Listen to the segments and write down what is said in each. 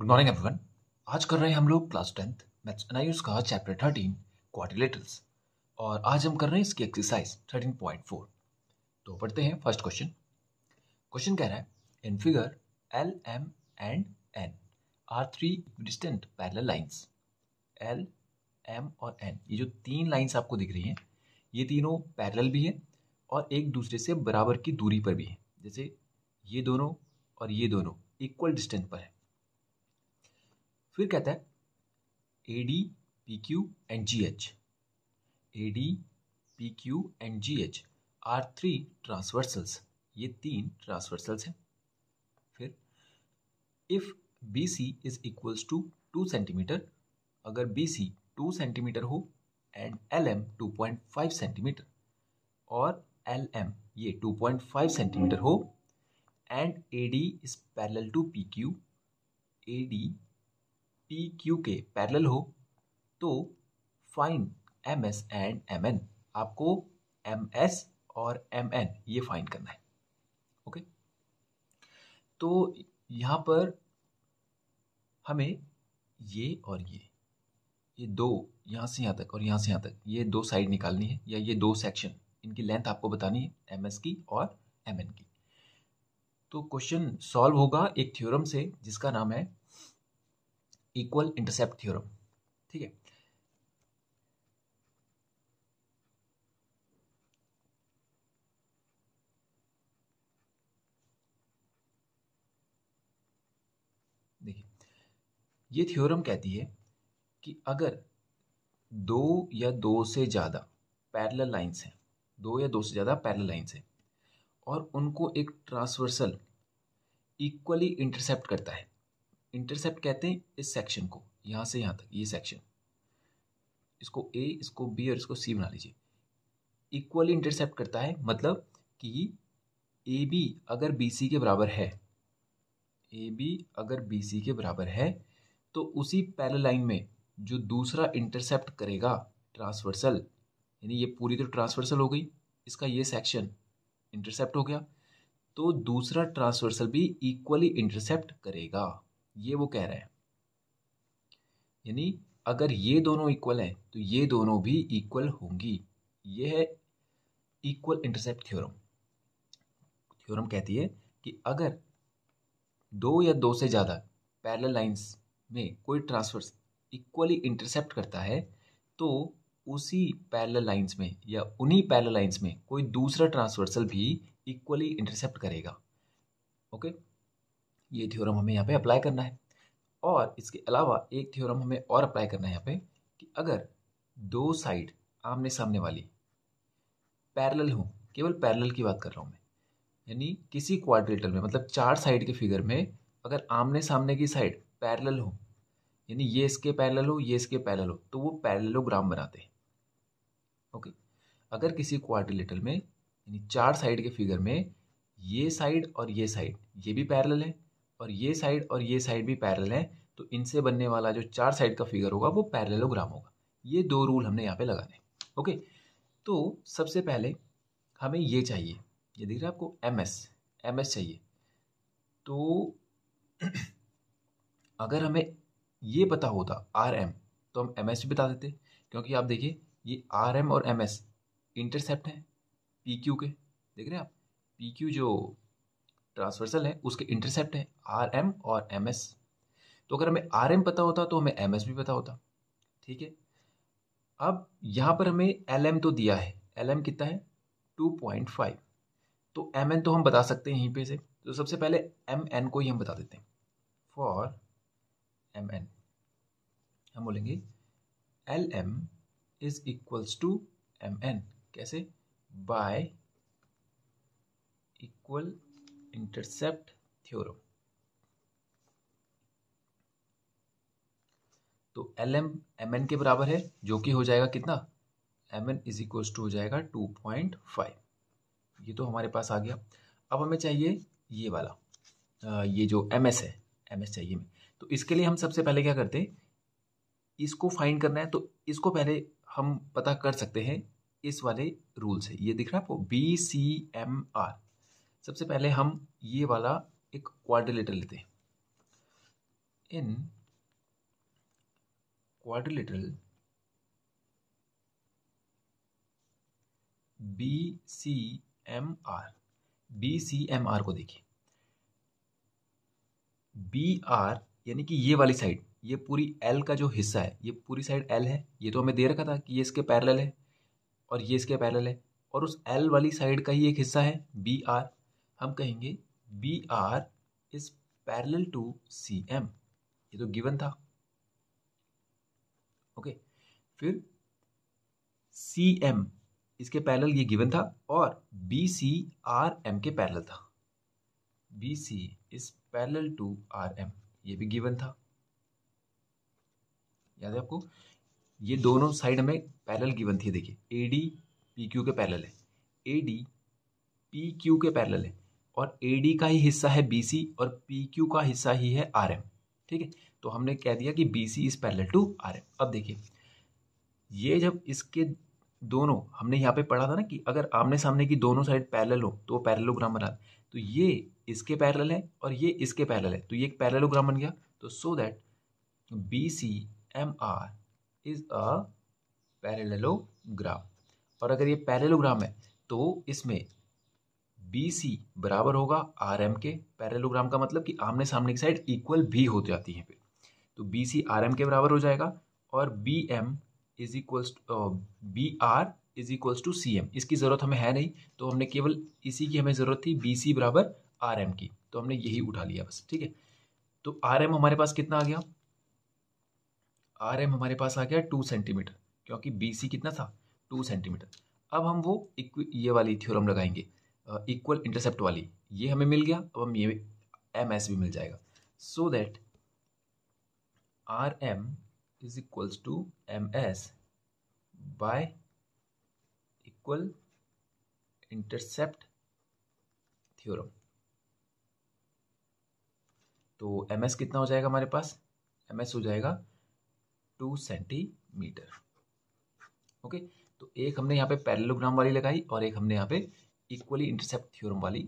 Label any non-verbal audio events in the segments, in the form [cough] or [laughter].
Good morning everyone आज कर रहे हैं हम लोग क्लास टेंथ मैथ्स आई का चैप्टर थर्टीन क्वारिलेटर्स और आज हम कर रहे हैं इसकी एक्सरसाइज थर्टीन पॉइंट फोर तो पढ़ते हैं फर्स्ट क्वेश्चन क्वेश्चन कह रहा है in figure L M and N are three distant parallel lines L M और एन ये जो तीन लाइन्स आपको दिख रही हैं ये तीनों पैरल भी हैं और एक दूसरे से बराबर की दूरी पर भी है जैसे ये दोनों और ये दोनों इक्वल डिस्टेंस पर है फिर कहता है A D P Q and G H A D P Q and G H are three transversals ये तीन ट्रांसवर्सल्स हैं फिर if B C is equals to two centimetre अगर बी सी टू सेंटीमीटर हो and L M two point five centimetre और L M ये two point five centimetre हो and A D is parallel to P Q A D P Q के parallel हो तो find M S and M N आपको M S और M N ये find करना है ओके तो यहाँ पर हमें ये और ये ये दो यहाँ से यहाँ तक और यहाँ से यहाँ तक ये दो साइड निकालनी है या ये दो सेक्शन इनकी लेंथ आपको बतानी है एम एस की और एम एन की तो क्वेश्चन सॉल्व होगा एक थ्योरम से जिसका नाम है इक्वल इंटरसेप्ट थ्योरम ठीक है देखिए ये थ्योरम कहती है कि अगर दो या दो से ज़्यादा पैरल लाइंस हैं दो या दो से ज़्यादा पैरल लाइंस हैं और उनको एक ट्रांसवर्सल इक्वली इंटरसेप्ट करता है इंटरसेप्ट कहते हैं इस सेक्शन को यहाँ से यहाँ तक ये सेक्शन इसको ए इसको बी और इसको सी बना लीजिए इक्वली इंटरसेप्ट करता है मतलब कि ए बी अगर बी सी के बराबर है ए बी अगर बी सी के बराबर है तो उसी पैरल लाइन में जो दूसरा इंटरसेप्ट करेगा ट्रांसवर्सल यानी ये पूरी तो ट्रांसवर्सल हो गई इसका ये सेक्शन इंटरसेप्ट हो गया तो दूसरा ट्रांसवर्सल भी इक्वली इंटरसेप्ट करेगा ये वो कह रहे हैं यानी अगर ये दोनों इक्वल हैं तो ये दोनों भी इक्वल होंगी ये है इक्वल इंटरसेप्ट थ्योरम थ्योरम कहती है कि अगर दो या दो से ज़्यादा पैरल लाइंस में कोई ट्रांसफर्स इक्वली इंटरसेप्ट करता है तो उसी पैरल लाइंस में या उन्हीं पैरल लाइंस में कोई दूसरा ट्रांसवर्सल भी इक्वली इंटरसेप्ट करेगा ओके okay? ये थ्योरम हमें यहाँ पे अप्लाई करना है और इसके अलावा एक थ्योरम हमें और अप्लाई करना है यहाँ पे कि अगर दो साइड आमने सामने वाली पैरेलल हो केवल पैरेलल की बात कर रहा हूँ मैं यानी किसी क्वाड्रेटर में मतलब चार साइड के फिगर में अगर आमने सामने की साइड पैरेलल हो यानी ये इसके पैरेलल हो ये इसके पैरेलल हो तो वो पैरेललोग्राम बनाते हैं ओके अगर किसी क्वाड्रिलेटरल में यानी चार साइड के फिगर में ये साइड और ये साइड ये भी पैरेलल है और ये साइड और ये साइड भी पैरल है तो इनसे बनने वाला जो चार साइड का फिगर होगा वो पैरेलोग्राम होगा ये दो रूल हमने यहाँ पे लगाने ओके तो सबसे पहले हमें ये चाहिए ये दिख रहा है आपको एम एस एम एस चाहिए तो [clears throat] अगर हमें ये पता होता आर एम तो हम एम एस भी बता देते क्योंकि आप देखिए ये आर एम और एम एस इंटरसेप्ट हैं पी क्यू के देख रहे हैं आप पी क्यू जो ट्रांसवर्सल है उसके इंटरसेप्ट है आर एम और एम एस तो अगर हमें आर एम पता होता तो हमें एम एस भी पता होता ठीक है अब यहाँ पर हमें एल एम तो दिया है एल एम कितना है टू पॉइंट फाइव तो एम एन तो हम बता सकते हैं यहीं पे से तो सबसे पहले एम एन को ही हम बता देते हैं फॉर एम एन हम बोलेंगे L M is equals to M N कैसे बाय इक्वल इंटरसेप्ट थ्योरम तो एल एम एम एन के बराबर है जो कि हो जाएगा कितना M N is equal to हो जाएगा टू पॉइंट फाइव ये तो हमारे पास आ गया अब हमें चाहिए ये वाला आ, ये जो एम एस है एम एस चाहिए हमें तो इसके लिए हम सबसे पहले क्या करते हैं इसको फाइंड करना है तो इसको पहले हम पता कर सकते हैं इस वाले रूल से ये दिख रहा है आपको बी सी एम आर सबसे पहले हम ये वाला एक क्वाड्रिलेटर लेते हैं in quadrilateral B C M R B C M R को देखिए बी आर यानी कि ये वाली साइड ये पूरी एल का जो हिस्सा है ये पूरी साइड एल है ये तो हमें दे रखा था कि ये इसके पैरेलल है और ये इसके पैरेलल है और उस एल वाली साइड का ही एक हिस्सा है बी आर हम कहेंगे B R is parallel to C M ये तो गिवन था ओके फिर सी एम इसके पैरल ये गिवन था और बी सी आर एम के पैरल था B C is parallel to R M ये भी गिवन था याद है आपको ये दोनों साइड हमें पैरल गिवन थी देखिए ए डी पी क्यू के पैरल है ए डी पी क्यू के पैरल है और ए का ही हिस्सा है बी और पी क्यू का हिस्सा ही है आर एम ठीक है तो हमने कह दिया कि B C is parallel to R M अब देखिए ये जब इसके दोनों हमने यहाँ पे पढ़ा था ना कि अगर आमने सामने की दोनों साइड पैरेलल हो तो वो पैरेलोग्राम बना तो ये इसके पैरेलल है और ये इसके पैरेलल है तो ये एक पैरेलोग्राम बन गया तो so that B C M R is a parallelogram और अगर ये पैरेलोग्राम है तो इसमें BC बराबर होगा RM के पैरेलोग्राम का मतलब कि आमने सामने की साइड इक्वल भी हो जाती है फिर तो BC RM के बराबर हो जाएगा और BM M is equal B R is equals to C इसकी ज़रूरत हमें है नहीं तो हमने केवल इसी की हमें ज़रूरत थी BC बराबर RM की तो हमने यही उठा लिया बस ठीक है तो RM हमारे पास कितना आ गया RM हमारे पास आ गया टू सेंटीमीटर क्योंकि BC कितना था टू सेंटीमीटर अब हम वो ये वाली थ्योरम लगाएंगे इक्वल इंटरसेप्ट वाली ये हमें मिल गया अब हम ये एम एस भी मिल जाएगा so that R M is equals to M S by equal intercept theorem तो एम एस कितना हो जाएगा हमारे पास एम एस हो जाएगा टू सेंटीमीटर ओके तो एक हमने यहाँ पे पैरेलोग्राम वाली लगाई और एक हमने यहाँ पे इक्वली इंटरसेप्ट थ्योरम वाली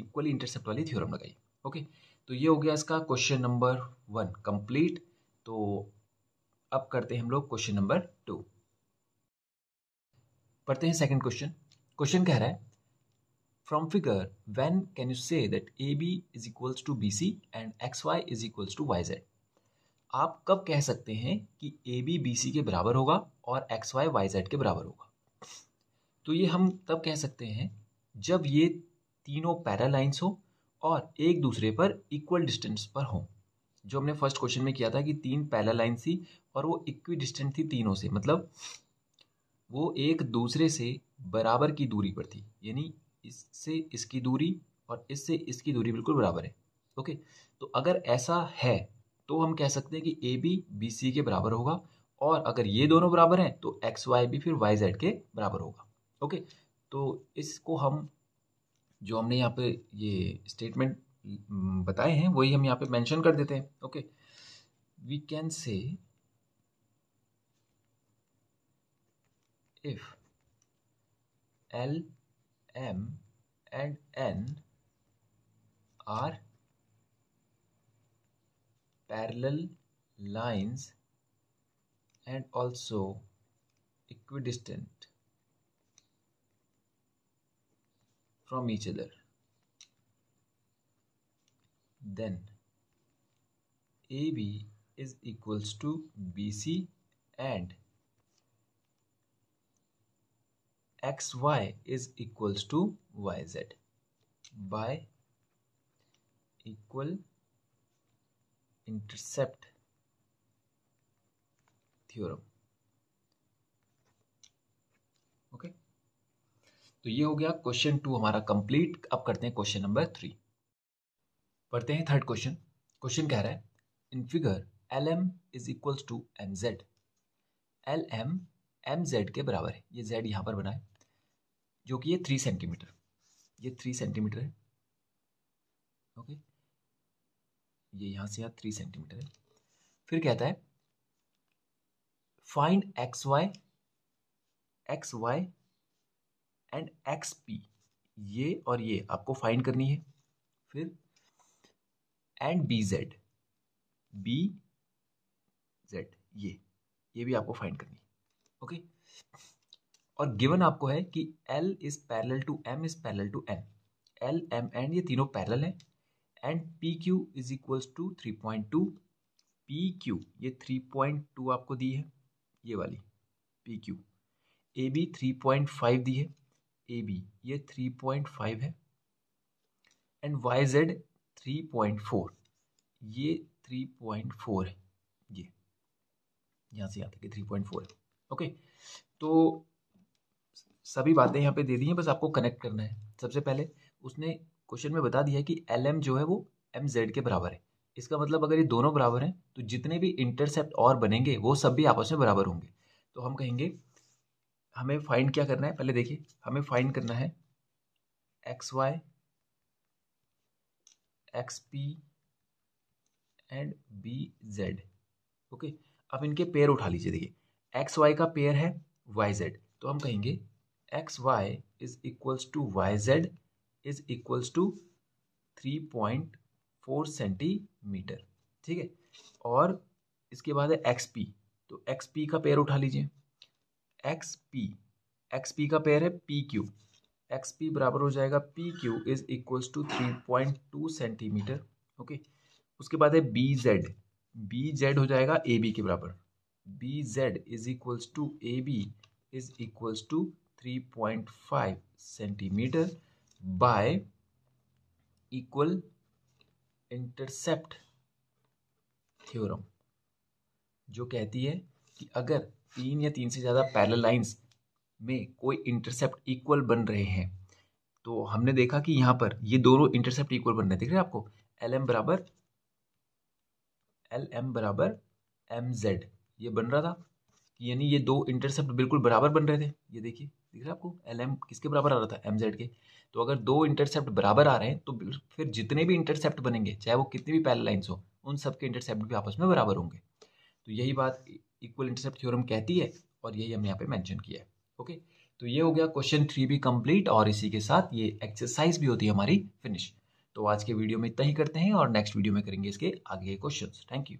इक्वली इंटरसेप्ट वाली थ्योरम लगाई ओके तो ये हो गया इसका क्वेश्चन नंबर वन कंप्लीट तो अब करते हैं हम लोग क्वेश्चन नंबर टू पढ़ते हैं सेकंड क्वेश्चन क्वेश्चन कह रहा है from figure when can you say that A B is equals to B C and X Y is equals to Y Z आप कब कह सकते हैं कि ए बी बी सी के बराबर होगा और एक्स वाई वाई जेड के बराबर होगा तो ये हम तब कह सकते हैं जब ये तीनों पैरा लाइन्स हो और एक दूसरे पर इक्वल डिस्टेंस पर हो जो हमने फर्स्ट क्वेश्चन में किया था कि तीन पैरा लाइन्स थी और वो इक्वी डिस्टेंट थी तीनों से मतलब वो एक दूसरे से बराबर की दूरी पर थी यानी इससे इसकी दूरी और इससे इसकी दूरी बिल्कुल बराबर है ओके तो अगर ऐसा है तो हम कह सकते हैं कि ए बी बी सी के बराबर होगा और अगर ये दोनों बराबर हैं तो एक्स वाई भी फिर वाई जेड के बराबर होगा ओके तो इसको हम जो हमने यहाँ पे ये स्टेटमेंट हम्म, बताए हैं वही हम यहाँ पे मेंशन कर देते हैं okay we can say if L M and N R parallel lines and also equidistant from each other. Then AB is equals to BC and XY is equals to YZ by equal intercept theorem. तो ये हो गया question to हमारा complete अब करते हैं question number three पढ़ते हैं थर्ड क्वेश्चन क्वेश्चन कह रहा है in figure L M is equal to M Z L M M Z के बराबर है ये जेड यहाँ पर बना है जो कि ये थ्री सेंटीमीटर ये थ्री सेंटीमीटर है ओके ये यहाँ से यहाँ थ्री सेंटीमीटर है फिर कहता है find X Y X Y and X P ये और ये आपको फाइंड करनी है फिर and B Z B Z ये ये भी आपको फाइंड करनी है ओके okay? और गिवन आपको है कि L is parallel to M is parallel to N L M and ये तीनों पैरल हैं and P Q is equals to three point two P Q ये थ्री पॉइंट टू आपको दी है ये वाली P Q A B three point five दी है ए बी ये थ्री पॉइंट फाइव है and Y Z three point four ये थ्री पॉइंट फोर है ये यहाँ से याद है कि थ्री पॉइंट फोर है ओके तो सभी बातें यहाँ पे दे दी हैं बस आपको कनेक्ट करना है सबसे पहले उसने क्वेश्चन में बता दिया है कि एल एम जो है वो एम जेड के बराबर है इसका मतलब अगर ये दोनों बराबर हैं तो जितने भी इंटरसेप्ट और बनेंगे वो सब भी आपस में बराबर होंगे तो हम कहेंगे हमें फाइंड क्या करना है पहले देखिए हमें फाइंड करना है X Y X P and B Z okay अब इनके पेयर उठा लीजिए देखिए एक्स वाई का पेयर है वाई जेड तो हम कहेंगे X Y is equals to Y Z is equals to three point four centimetre ठीक है और इसके बाद है एक्स पी तो एक्स पी का पेयर उठा लीजिए एक्स पी एक्स पी का पेयर है पी क्यू एक्स पी बराबर हो जाएगा P Q is equals to three point two centimetre okay उसके बाद है बी जेड बी जेड हो जाएगा ए बी के बराबर B Z is equals to A B is equals to three point five centimetre by equal intercept theorem जो कहती है कि अगर तीन या तीन से ज़्यादा पैरल लाइन्स में कोई इंटरसेप्ट इक्वल बन रहे हैं तो हमने देखा कि यहाँ पर ये दोनों इंटरसेप्ट इक्वल बन रहे हैं देख रहे हैं आपको एल एम बराबर एल एम बराबर एम जेड ये बन रहा था यानी ये दो इंटरसेप्ट बिल्कुल बराबर बन रहे थे ये देखिए दिख रहा है आपको एल एम किसके बराबर आ रहा था एम जेड के तो अगर दो इंटरसेप्ट बराबर आ रहे हैं तो फिर जितने भी इंटरसेप्ट बनेंगे चाहे वो कितने भी पैरल लाइन्स हो उन सबके इंटरसेप्ट भी आपस में बराबर होंगे तो यही बात इक्वल इंटरसेप्ट थ्योरम कहती है और यही हमने यहाँ पे मेंशन किया है ओके तो ये हो गया क्वेश्चन थ्री भी कंप्लीट और इसी के साथ ये एक्सरसाइज भी होती है हमारी फिनिश तो आज के वीडियो में इतना ही करते हैं और नेक्स्ट वीडियो में करेंगे इसके आगे क्वेश्चन थैंक यू